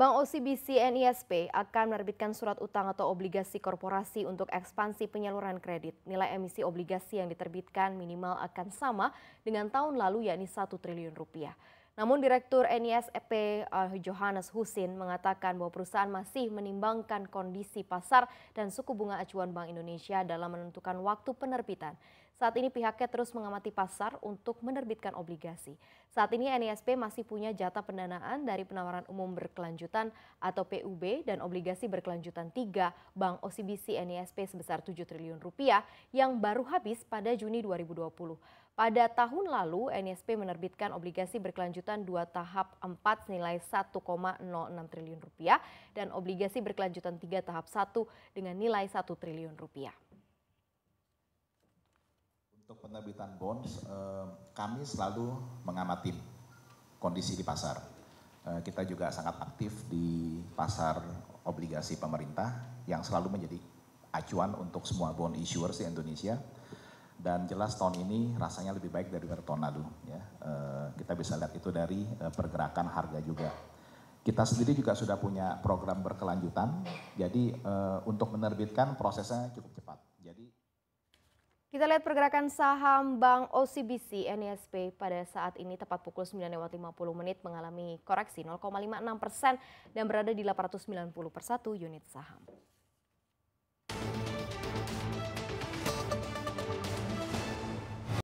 Bank OCBC NISP akan menerbitkan surat utang atau obligasi korporasi untuk ekspansi penyaluran kredit. Nilai emisi obligasi yang diterbitkan minimal akan sama dengan tahun lalu yakni 1 triliun rupiah. Namun Direktur NISP e eh, Johannes Husin mengatakan bahwa perusahaan masih menimbangkan kondisi pasar dan suku bunga acuan Bank Indonesia dalam menentukan waktu penerbitan. Saat ini pihaknya terus mengamati pasar untuk menerbitkan obligasi. Saat ini NISP masih punya jatah pendanaan dari penawaran umum berkelanjutan atau PUB dan obligasi berkelanjutan 3 Bank OCBC NISP sebesar 7 triliun rupiah yang baru habis pada Juni 2020. Pada tahun lalu, NISP menerbitkan obligasi berkelanjutan dua tahap 4 senilai 1,06 triliun rupiah dan obligasi berkelanjutan tiga tahap 1 dengan nilai 1 triliun rupiah. Untuk penerbitan bonds, eh, kami selalu mengamati kondisi di pasar. Eh, kita juga sangat aktif di pasar obligasi pemerintah yang selalu menjadi acuan untuk semua bond issuers di Indonesia dan jelas tahun ini rasanya lebih baik daripada tahun lalu ya. E, kita bisa lihat itu dari e, pergerakan harga juga. Kita sendiri juga sudah punya program berkelanjutan, jadi e, untuk menerbitkan prosesnya cukup cepat. Jadi kita lihat pergerakan saham Bank OCBC NISP e pada saat ini tepat pukul 9.50 menit mengalami koreksi 0,56 persen dan berada di 890 per satu unit saham.